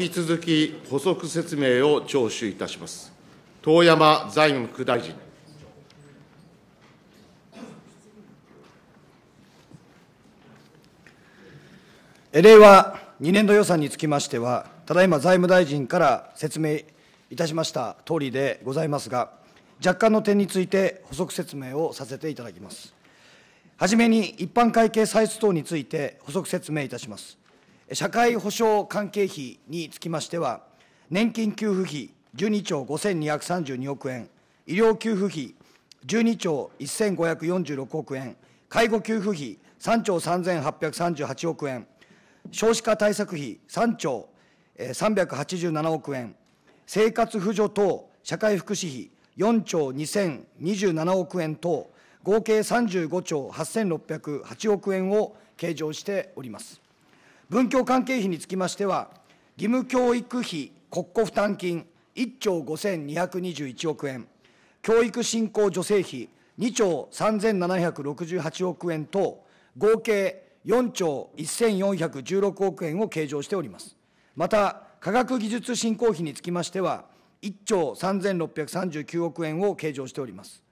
引き続き補足説明を聴取いたします。遠山財務副大臣。令和2年度予算につきましては、ただいま財務大臣から説明いたしました通りでございますが、若干の点について補足説明をさせていただきます。はじめに一般会計歳出等について補足説明いたします。社会保障関係費につきましては、年金給付費12兆5232億円、医療給付費12兆1546億円、介護給付費3兆3838億円、少子化対策費3兆387億円、生活扶助等社会福祉費4兆2027億円等、合計35兆8608億円を計上しております。文教関係費につきましては、義務教育費国庫負担金1兆5221億円、教育振興助成費2兆3768億円等、合計4兆1416億円を計上しております。また、科学技術振興費につきましては、1兆3639億円を計上しております。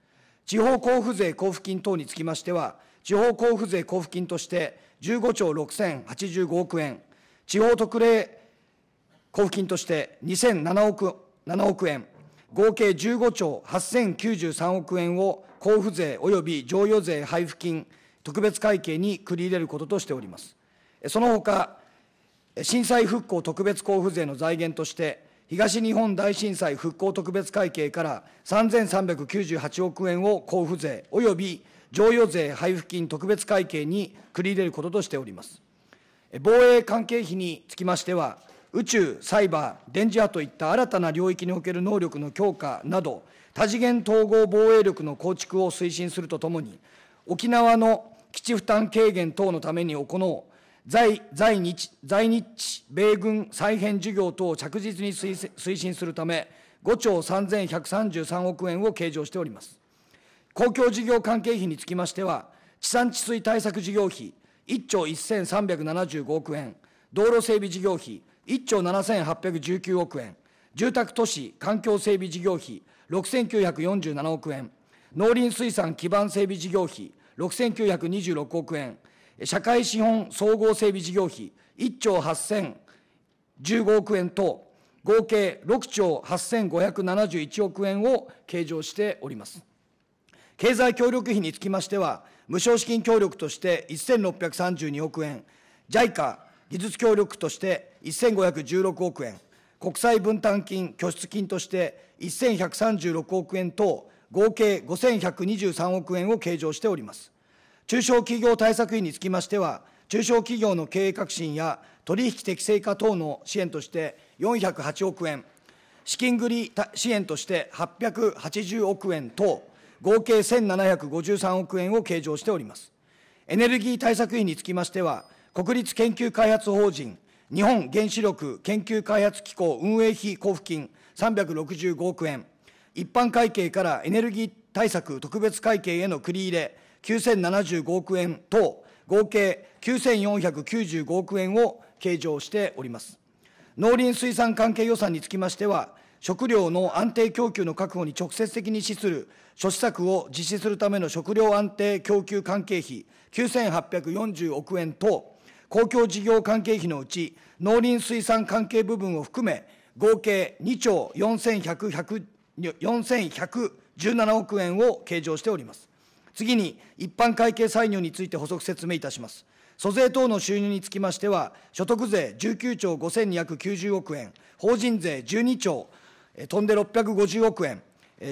地方交付税交付金等につきましては、地方交付税交付金として15兆6085億円、地方特例交付金として2007億億円、合計15兆8093億円を交付税及び常用税配付金特別会計に繰り入れることとしております。その他、震災復興特別交付税の財源として、東日本大震災復興特別会計から3398億円を交付税及び剰余税配付金特別会計に繰り入れることとしております。防衛関係費につきましては、宇宙、サイバー、電磁波といった新たな領域における能力の強化など、多次元統合防衛力の構築を推進するとともに、沖縄の基地負担軽減等のために行う在在日在日米軍再編事業等を着実に推進するため、5兆3133億円を計上しております。公共事業関係費につきましては、地産地水対策事業費1兆1375億円、道路整備事業費1兆7819億円、住宅都市環境整備事業費6947億円、農林水産基盤整備事業費6926億円、社会資本総合整備事業費1兆8015億円等、合計6兆8571億円を計上しております。経済協力費につきましては、無償資金協力として1632億円、JICA 技術協力として1516億円、国際分担金拠出金として1136億円等、合計5123億円を計上しております。中小企業対策費につきましては、中小企業の経営革新や取引適正化等の支援として408億円、資金繰り支援として880億円等、合計1753億円を計上しております。エネルギー対策費につきましては、国立研究開発法人、日本原子力研究開発機構運営費交付金365億円、一般会計からエネルギー対策特別会計への繰り入れ9075億円等、合計9495億円を計上しております。農林水産関係予算につきましては、食料の安定供給の確保に直接的に資する諸施策を実施するための食料安定供給関係費9840億円等、公共事業関係費のうち農林水産関係部分を含め、合計2兆4117億円を計上しております。次に、一般会計歳入について補足説明いたします。租税等の収入につきましては、所得税19兆5290億円、法人税12兆飛んで650億円、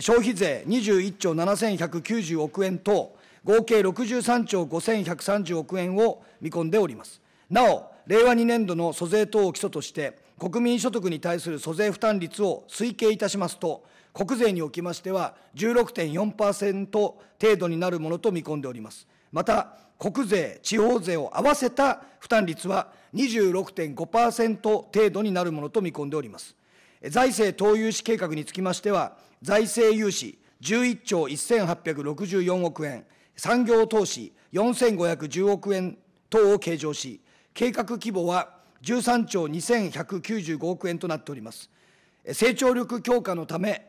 消費税21兆7190億円等、合計63兆5130億円を見込んでおります。なお、令和2年度の租税等を基礎として、国民所得に対する租税負担率を推計いたしますと、国税におきましては16.4%程度になるものと見込んでおります。また、国税、地方税を合わせた負担率は26.5%程度になるものと見込んでおります。財政投融資計画につきましては、財政融資11兆1864億円、産業投資4510億円等を計上し、計画規模は13兆2195億円となっております。成長力強化のため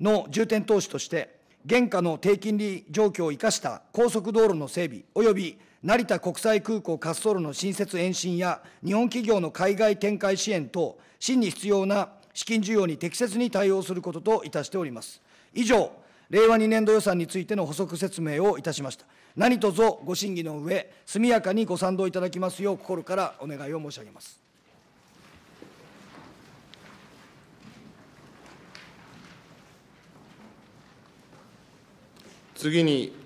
の重点投資として、現下の低金利状況を生かした高速道路の整備及び成田国際空港滑走路の新設延伸や日本企業の海外展開支援等、真に必要な資金需要に適切に対応することといたしております。以上、令和2年度予算についての補足説明をいたしました。何卒ご審議の上、速やかにご賛同いただきますよう、心からお願いを申し上げます。次に